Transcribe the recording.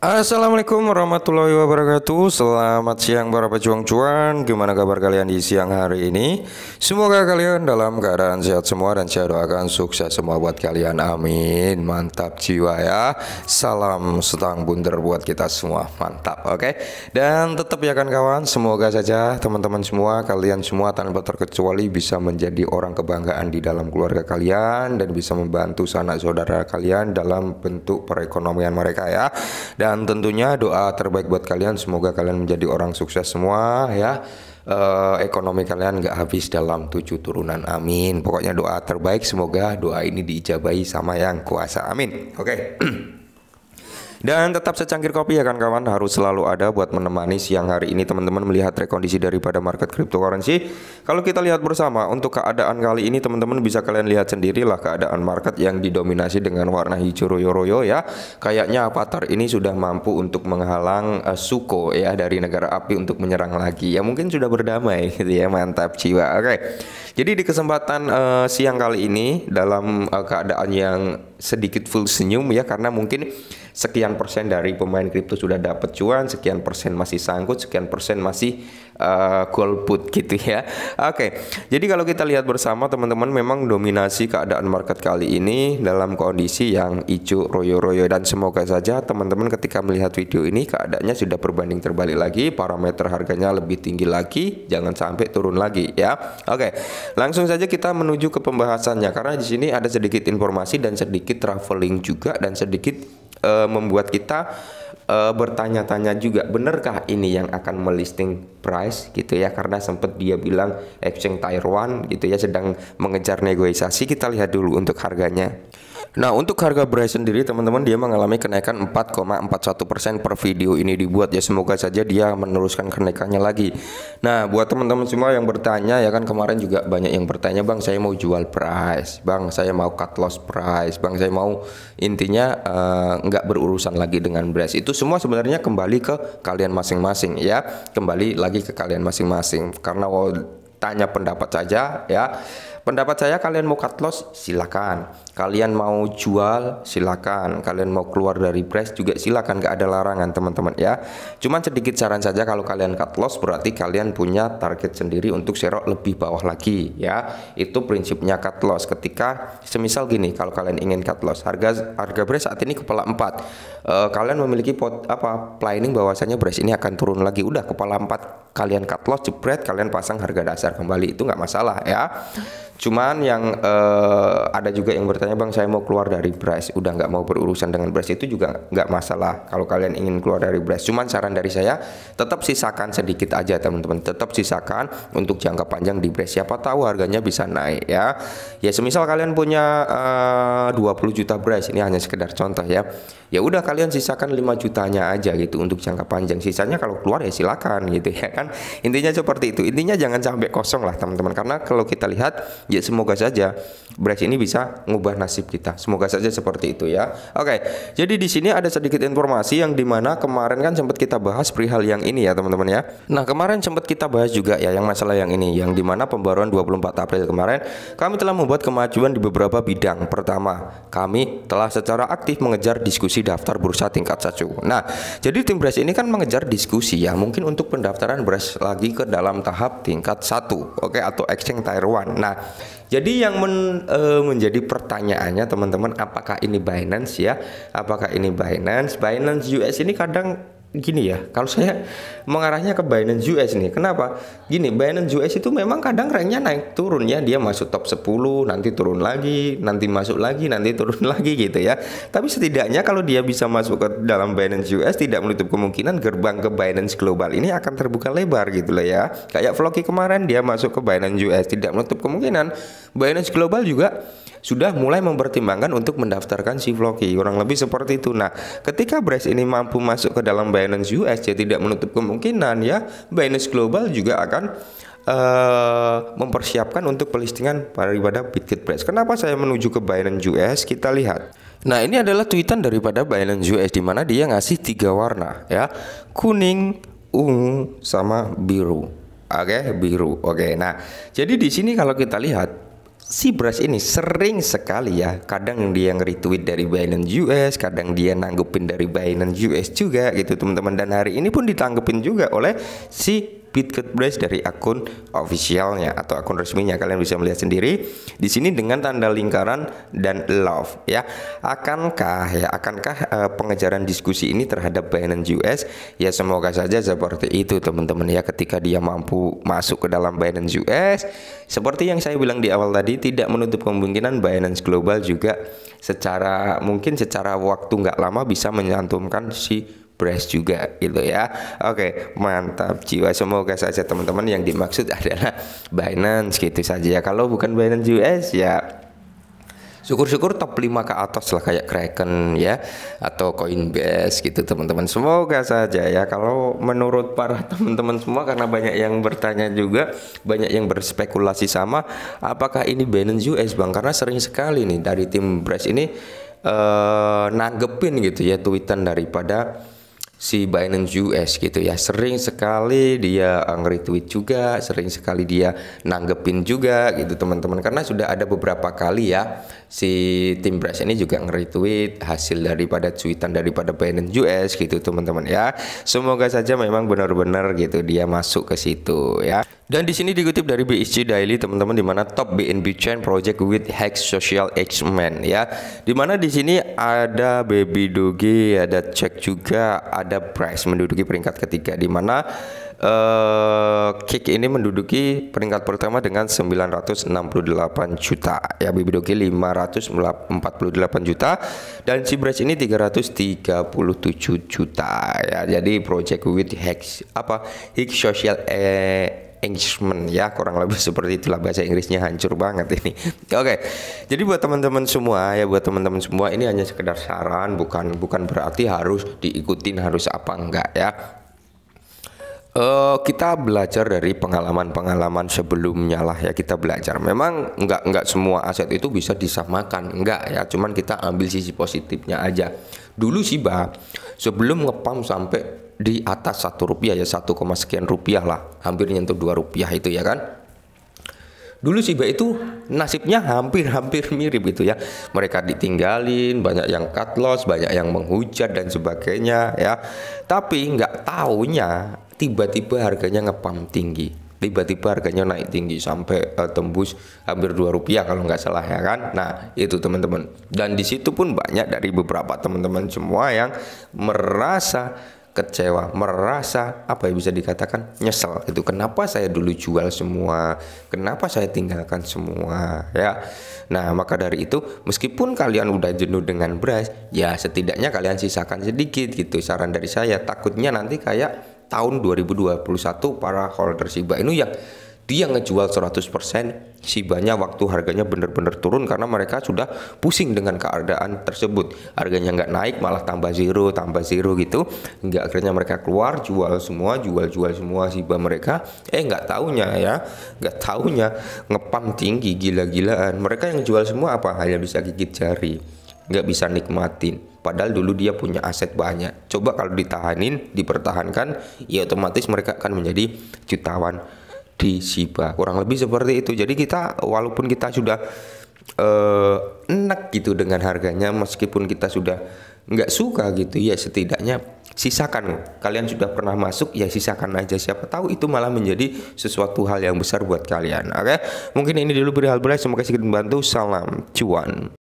Assalamualaikum warahmatullahi wabarakatuh Selamat siang para pejuang cuan Gimana kabar kalian di siang hari ini Semoga kalian dalam keadaan sehat semua Dan saya doakan sukses semua buat kalian Amin Mantap jiwa ya Salam setang bunder buat kita semua Mantap oke okay? Dan tetap ya kan kawan Semoga saja teman-teman semua Kalian semua tanpa terkecuali Bisa menjadi orang kebanggaan di dalam keluarga kalian Dan bisa membantu sanak saudara kalian Dalam bentuk perekonomian mereka ya Dan dan tentunya doa terbaik buat kalian semoga kalian menjadi orang sukses semua ya. e, ekonomi kalian nggak habis dalam tujuh turunan amin pokoknya doa terbaik semoga doa ini diijabahi sama yang kuasa amin oke okay. Dan tetap secangkir kopi ya kan kawan harus selalu ada buat menemani siang hari ini teman-teman melihat rekondisi daripada market cryptocurrency. Kalau kita lihat bersama untuk keadaan kali ini teman-teman bisa kalian lihat sendirilah keadaan market yang didominasi dengan warna hijau royo-royo ya. Kayaknya Avatar ini sudah mampu untuk menghalang uh, Suko ya dari negara api untuk menyerang lagi. Ya mungkin sudah berdamai gitu ya mantap jiwa. Oke. Okay. Jadi di kesempatan uh, siang kali ini dalam uh, keadaan yang sedikit full senyum ya karena mungkin sekian persen dari pemain kripto sudah dapat cuan, sekian persen masih sangkut, sekian persen masih uh, eh, gold gitu ya. Oke, okay. jadi kalau kita lihat bersama teman-teman memang dominasi keadaan market kali ini dalam kondisi yang icu royo-royo dan semoga saja teman-teman ketika melihat video ini keadaannya sudah berbanding terbalik lagi, parameter harganya lebih tinggi lagi, jangan sampai turun lagi ya. Oke, okay. langsung saja kita menuju ke pembahasannya karena di sini ada sedikit informasi dan sedikit traveling juga dan sedikit uh, membuat kita uh, bertanya-tanya juga benarkah ini yang akan melisting price gitu ya karena sempat dia bilang exchange Taiwan gitu ya sedang mengejar negosiasi kita lihat dulu untuk harganya Nah, untuk harga Bryce sendiri teman-teman dia mengalami kenaikan 4,41% per video ini dibuat ya. Semoga saja dia meneruskan kenaikannya lagi. Nah, buat teman-teman semua yang bertanya ya kan kemarin juga banyak yang bertanya, "Bang, saya mau jual price. Bang, saya mau cut loss price. Bang, saya mau intinya eh, nggak uh, berurusan lagi dengan Bryce." Itu semua sebenarnya kembali ke kalian masing-masing ya. Kembali lagi ke kalian masing-masing karena tanya pendapat saja ya Pendapat saya kalian mau cut loss silakan. Kalian mau jual silakan. Kalian mau keluar dari price juga silakan. Gak ada larangan teman-teman ya. Cuman sedikit saran saja kalau kalian cut loss berarti kalian punya target sendiri untuk serok lebih bawah lagi ya. Itu prinsipnya cut loss. Ketika semisal gini kalau kalian ingin cut loss harga harga beras saat ini kepala 4 e, eh, kalian memiliki pot apa planning bahwasanya price ini akan turun lagi udah kepala empat kalian cut loss jepret kalian pasang harga dasar kembali itu nggak masalah ya cuman yang eh, ada juga yang bertanya bang saya mau keluar dari brush udah nggak mau berurusan dengan brush itu juga nggak masalah kalau kalian ingin keluar dari brush cuman saran dari saya tetap sisakan sedikit aja teman-teman tetap sisakan untuk jangka panjang di brush siapa tahu harganya bisa naik ya ya semisal kalian punya eh, 20 juta brush ini hanya sekedar contoh ya ya udah kalian sisakan 5 jutanya aja gitu untuk jangka panjang sisanya kalau keluar ya silakan gitu ya kan? kan intinya seperti itu intinya jangan sampai kosong lah teman-teman karena kalau kita lihat ya semoga saja Brex ini bisa mengubah nasib kita semoga saja seperti itu ya oke jadi di sini ada sedikit informasi yang dimana kemarin kan sempat kita bahas perihal yang ini ya teman-teman ya nah kemarin sempat kita bahas juga ya yang masalah yang ini yang dimana pembaruan 24 April kemarin kami telah membuat kemajuan di beberapa bidang pertama kami telah secara aktif mengejar diskusi daftar bursa tingkat satu nah jadi tim Brex ini kan mengejar diskusi ya mungkin untuk pendaftaran progres lagi ke dalam tahap tingkat satu, oke okay? atau exchange tier one. Nah, jadi yang men, e, menjadi pertanyaannya teman-teman apakah ini Binance ya? Apakah ini Binance? Binance US ini kadang gini ya, kalau saya mengarahnya ke Binance US nih. Kenapa? Gini, Binance US itu memang kadang ranknya naik turun ya. Dia masuk top 10, nanti turun lagi, nanti masuk lagi, nanti turun lagi gitu ya. Tapi setidaknya kalau dia bisa masuk ke dalam Binance US tidak menutup kemungkinan gerbang ke Binance Global ini akan terbuka lebar gitu loh ya. Kayak Floki kemarin dia masuk ke Binance US tidak menutup kemungkinan Binance Global juga sudah mulai mempertimbangkan untuk mendaftarkan si Vlogi kurang lebih seperti itu nah ketika Brace ini mampu masuk ke dalam Binance US ya tidak menutup kemungkinan ya Binance Global juga akan Uh, mempersiapkan untuk pelistingan daripada Bitget Press. Kenapa saya menuju ke Binance US? Kita lihat. Nah, ini adalah tweetan daripada Binance US di mana dia ngasih tiga warna ya. Kuning, ungu, sama biru. Oke, okay, biru. Oke. Okay, nah, jadi di sini kalau kita lihat si Bras ini sering sekali ya kadang dia nge-retweet dari Binance US kadang dia nanggupin dari Binance US juga gitu teman-teman dan hari ini pun ditanggupin juga oleh si Bitcoin Brace dari akun officialnya atau akun resminya kalian bisa melihat sendiri di sini dengan tanda lingkaran dan love ya akankah ya akankah uh, pengejaran diskusi ini terhadap Binance US ya semoga saja seperti itu teman-teman ya ketika dia mampu masuk ke dalam Binance US seperti yang saya bilang di awal tadi tidak menutup kemungkinan Binance Global juga secara mungkin secara waktu nggak lama bisa menyantumkan si Brass juga gitu ya Oke mantap jiwa semoga saja teman-teman yang dimaksud adalah Binance gitu saja ya Kalau bukan Binance US ya syukur-syukur top 5 ke atas lah kayak Kraken ya atau Coinbase gitu teman-teman semoga saja ya kalau menurut para teman-teman semua karena banyak yang bertanya juga banyak yang berspekulasi sama apakah ini Binance US Bang karena sering sekali nih dari tim Brace ini eh, nanggepin gitu ya tweetan daripada si Binance US gitu ya sering sekali dia eh, nge-retweet juga sering sekali dia nanggepin juga gitu teman-teman karena sudah ada beberapa kali ya si tim Brass ini juga nge-retweet hasil daripada cuitan daripada Binance US gitu teman-teman ya semoga saja memang benar-benar gitu dia masuk ke situ ya dan di sini dikutip dari BSC Daily teman-teman di mana top BNB chain project with Hex Social X Men ya. Di mana di sini ada Baby Doge, ada Cek juga, ada ada Bryce menduduki peringkat ketiga di mana uh, Kick ini menduduki peringkat pertama dengan 968 juta ya Bibidoki 548 juta dan si Bryce ini 337 juta ya jadi project with Hex apa Hex Social eh engagement ya kurang lebih seperti itulah bahasa Inggrisnya hancur banget ini. Oke. Jadi buat teman-teman semua ya buat teman-teman semua ini hanya sekedar saran bukan bukan berarti harus diikutin harus apa enggak ya. Uh, kita belajar dari pengalaman-pengalaman sebelumnya lah ya kita belajar. Memang nggak nggak semua aset itu bisa disamakan nggak ya. Cuman kita ambil sisi positifnya aja. Dulu sih bah sebelum ngepam sampai di atas satu rupiah ya satu koma sekian rupiah lah hampir nyentuh dua rupiah itu ya kan dulu sih itu nasibnya hampir-hampir mirip gitu ya mereka ditinggalin banyak yang cut loss banyak yang menghujat dan sebagainya ya tapi nggak taunya tiba-tiba harganya ngepam tinggi tiba-tiba harganya naik tinggi sampai uh, tembus hampir dua rupiah kalau nggak salah ya kan nah itu teman-teman dan disitu pun banyak dari beberapa teman-teman semua yang merasa kecewa, merasa apa yang bisa dikatakan nyesel itu kenapa saya dulu jual semua, kenapa saya tinggalkan semua ya. Nah, maka dari itu meskipun kalian udah jenuh dengan beras, ya setidaknya kalian sisakan sedikit gitu saran dari saya. Takutnya nanti kayak tahun 2021 para holder Shiba ini yang dia ngejual 100% si banyak waktu harganya benar-benar turun karena mereka sudah pusing dengan keadaan tersebut harganya nggak naik malah tambah zero tambah zero gitu nggak akhirnya mereka keluar jual semua jual jual semua Shiba mereka eh nggak taunya ya nggak taunya ngepam tinggi gila-gilaan mereka yang jual semua apa hanya bisa gigit jari nggak bisa nikmatin padahal dulu dia punya aset banyak coba kalau ditahanin dipertahankan ya otomatis mereka akan menjadi jutawan di Shiba. Kurang lebih seperti itu. Jadi kita walaupun kita sudah uh, eh, enak gitu dengan harganya, meskipun kita sudah nggak suka gitu, ya setidaknya sisakan. Kalian sudah pernah masuk, ya sisakan aja. Siapa tahu itu malah menjadi sesuatu hal yang besar buat kalian. Oke, mungkin ini dulu beri hal berat. Semoga sedikit membantu. Salam cuan.